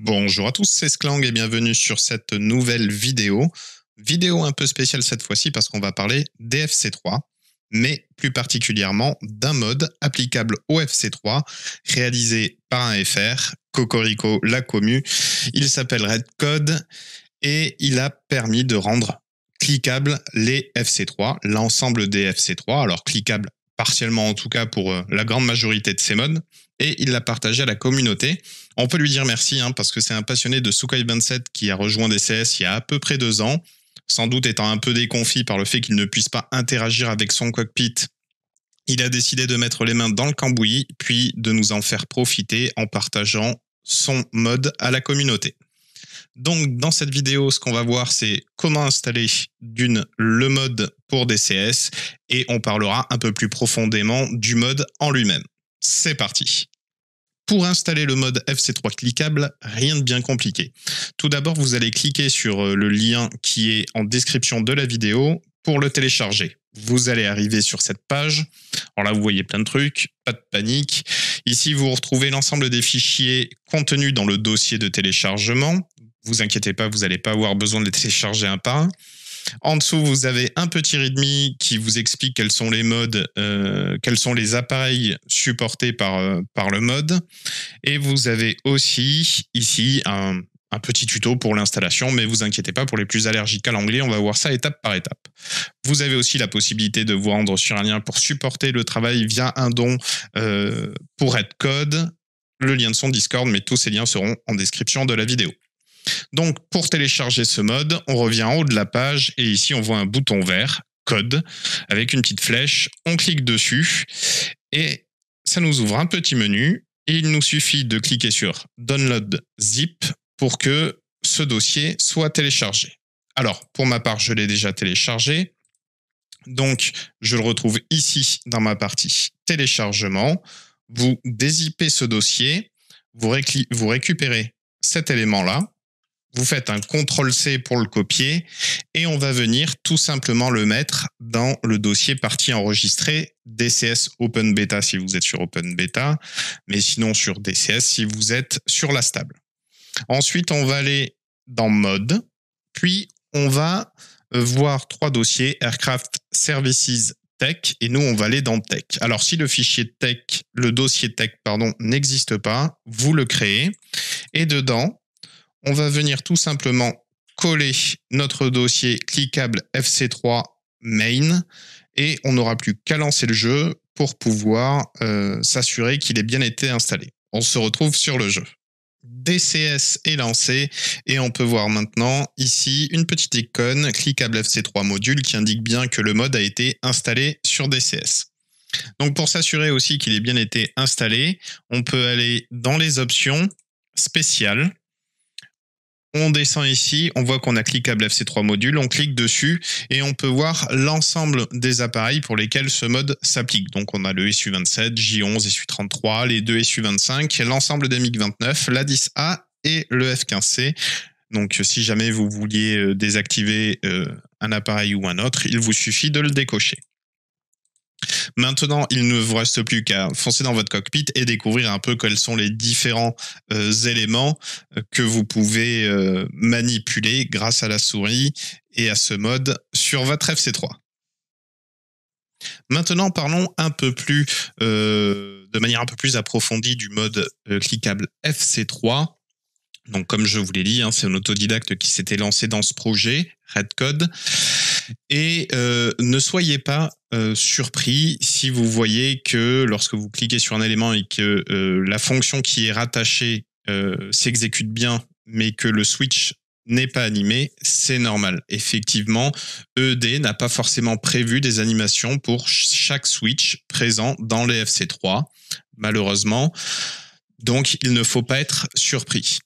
Bonjour à tous, c'est Sklang et bienvenue sur cette nouvelle vidéo. Vidéo un peu spéciale cette fois-ci parce qu'on va parler fc 3 mais plus particulièrement d'un mode applicable au FC3 réalisé par un FR, Cocorico la commu. Il s'appelle Redcode et il a permis de rendre cliquables les FC3, l'ensemble des FC3. Alors cliquables partiellement en tout cas pour euh, la grande majorité de ses modes, et il l'a partagé à la communauté. On peut lui dire merci hein, parce que c'est un passionné de Sukai 27 qui a rejoint DCS il y a à peu près deux ans, sans doute étant un peu déconfit par le fait qu'il ne puisse pas interagir avec son cockpit. Il a décidé de mettre les mains dans le cambouis, puis de nous en faire profiter en partageant son mode à la communauté. Donc, dans cette vidéo, ce qu'on va voir, c'est comment installer d'une le mode pour DCS et on parlera un peu plus profondément du mode en lui-même. C'est parti pour installer le mode FC3 cliquable, rien de bien compliqué. Tout d'abord, vous allez cliquer sur euh, le lien qui est en description de la vidéo pour le télécharger. Vous allez arriver sur cette page. Alors là, vous voyez plein de trucs, pas de panique. Ici, vous retrouvez l'ensemble des fichiers contenus dans le dossier de téléchargement. Vous inquiétez pas, vous n'allez pas avoir besoin de les télécharger un par un. En dessous, vous avez un petit README qui vous explique quels sont les modes, euh, quels sont les appareils supportés par, euh, par le mode. Et vous avez aussi ici un, petit tuto pour l'installation, mais vous inquiétez pas, pour les plus allergiques à l'anglais, on va voir ça étape par étape. Vous avez aussi la possibilité de vous rendre sur un lien pour supporter le travail via un don euh, pour être code, le lien de son Discord, mais tous ces liens seront en description de la vidéo. Donc pour télécharger ce mode, on revient en haut de la page et ici on voit un bouton vert, code, avec une petite flèche, on clique dessus et ça nous ouvre un petit menu et il nous suffit de cliquer sur Download zip pour que ce dossier soit téléchargé. Alors pour ma part, je l'ai déjà téléchargé. Donc, je le retrouve ici dans ma partie téléchargement. Vous dézippez ce dossier, vous, récupérez cet élément-là, vous faites un ctrl C pour le copier et on va venir tout simplement le mettre dans le dossier partie enregistrée DCS Open Beta si vous êtes sur Open Beta, mais sinon sur DCS si vous êtes sur la stable. Ensuite, on va aller dans mode, puis on va euh, voir trois dossiers Aircraft Services Tech et nous on va aller dans Tech. Alors si le fichier Tech, le dossier Tech pardon, n'existe pas, vous le créez et dedans on va venir tout simplement coller notre dossier cliquable FC3 main et on n'aura plus qu'à lancer le jeu pour pouvoir euh, s'assurer qu'il ait bien été installé. On se retrouve sur le jeu. DCS est lancé et on peut voir maintenant ici une petite icône cliquable FC3 module qui indique bien que le mode a été installé sur DCS. Donc pour s'assurer aussi qu'il ait bien été installé, on peut aller dans les options spéciales on descend ici, on voit qu'on a cliquable FC3 module, on clique dessus et on peut voir l'ensemble des appareils pour lesquels ce mode s'applique. Donc on a le SU27, J11, SU33, les deux SU25, l'ensemble des MiG29, la 10A et le F15C. Donc si jamais vous vouliez euh, désactiver euh, un appareil ou un autre, il vous suffit de le décocher. Maintenant, il ne vous reste plus qu'à foncer dans votre cockpit et découvrir un peu quels sont les différents euh, éléments euh, que vous pouvez euh, manipuler grâce à la souris et à ce mode sur votre FC3. Maintenant, parlons un peu plus, de manière un peu plus approfondie du mode cliquable FC3. Donc, comme je vous l'ai dit, hein, c'est un autodidacte qui s'était lancé dans ce projet, Redcode. Et ne soyez pas euh, surpris si vous voyez que lorsque vous cliquez sur un élément et que euh, la fonction qui est rattachée euh, s'exécute bien, mais que le switch n'est pas animé, c'est normal. Effectivement, ED n'a pas forcément prévu des animations pour chaque switch présent dans les FC3, malheureusement. Donc, il ne faut pas être surpris.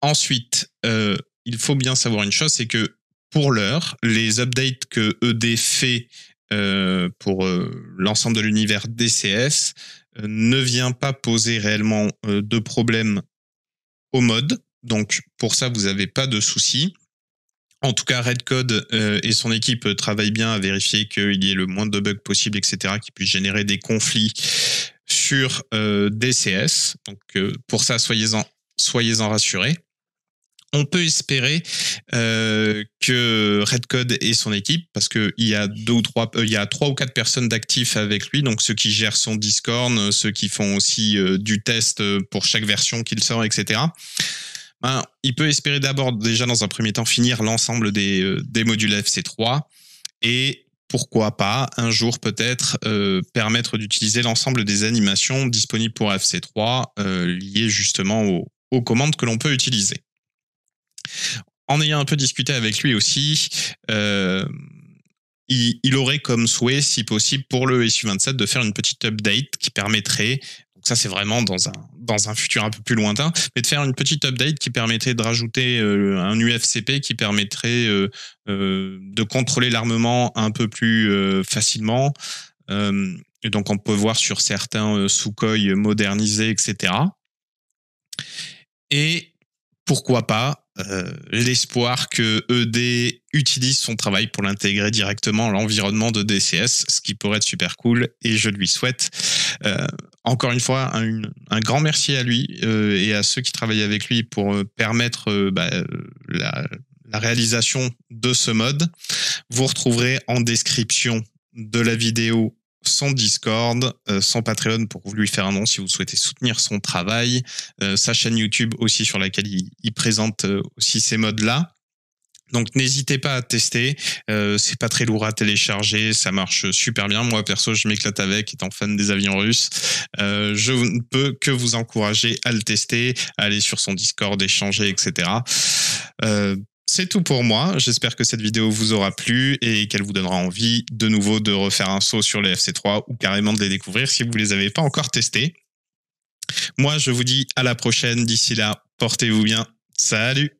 Ensuite, il faut bien savoir une chose, c'est que pour l'heure, les updates que ED fait euh, pour euh, l'ensemble de l'univers DCS euh, ne vient pas poser réellement de problème au mode. Donc pour ça, vous n'avez pas de soucis. En tout cas, Red Code et son équipe travaillent bien à vérifier qu'il y ait le moins de bugs possible, etc., qui puissent générer des conflits sur DCS. Donc pour ça, soyez-en soyez -en rassurés on peut espérer euh, que RedCode et son équipe, parce qu'il y a deux ou trois, euh, il y a trois ou quatre personnes d'actifs avec lui, donc ceux qui gèrent son Discord, ceux qui font aussi euh, du test pour chaque version qu'il sort, etc. Ben, il peut espérer d'abord, déjà dans un premier temps, finir l'ensemble des, modules FC3 et pourquoi pas un jour peut-être permettre d'utiliser l'ensemble des animations disponibles pour FC3 liées justement aux commandes que l'on peut utiliser. En ayant un peu discuté avec lui aussi, euh, il, aurait comme souhait, si possible, pour le SU27 de faire une petite update qui permettrait, donc ça c'est vraiment dans un, dans un futur un peu plus lointain, mais de faire une petite update qui permettrait de rajouter euh, un UFCP qui permettrait euh, de contrôler l'armement un peu plus facilement. et donc on peut voir sur certains Sukhoi modernisés, etc. Et pourquoi pas euh, l'espoir que ED utilise son travail pour l'intégrer directement à l'environnement de DCS, ce qui pourrait être super cool et je lui souhaite. Euh, encore une fois, un, grand merci à lui euh, et à ceux qui travaillent avec lui pour permettre bah, la, la réalisation de ce mode. Vous retrouverez en description de la vidéo son Discord, euh, sans son Patreon pour lui faire un nom si vous souhaitez soutenir son travail, euh, sa chaîne YouTube aussi sur laquelle il, présente euh, aussi ces modes-là. Donc n'hésitez pas à tester, c'est pas très lourd à télécharger, ça marche super bien. Moi perso, je m'éclate avec, étant fan des avions russes. je ne peux que vous encourager à le tester, aller sur son Discord, échanger, etc c'est tout pour moi. J'espère que cette vidéo vous aura plu et qu'elle vous donnera envie de nouveau de refaire un saut sur les FC3 ou carrément de les découvrir si vous ne les avez pas encore testés. Moi, je vous dis à la prochaine. D'ici là, portez-vous bien. Salut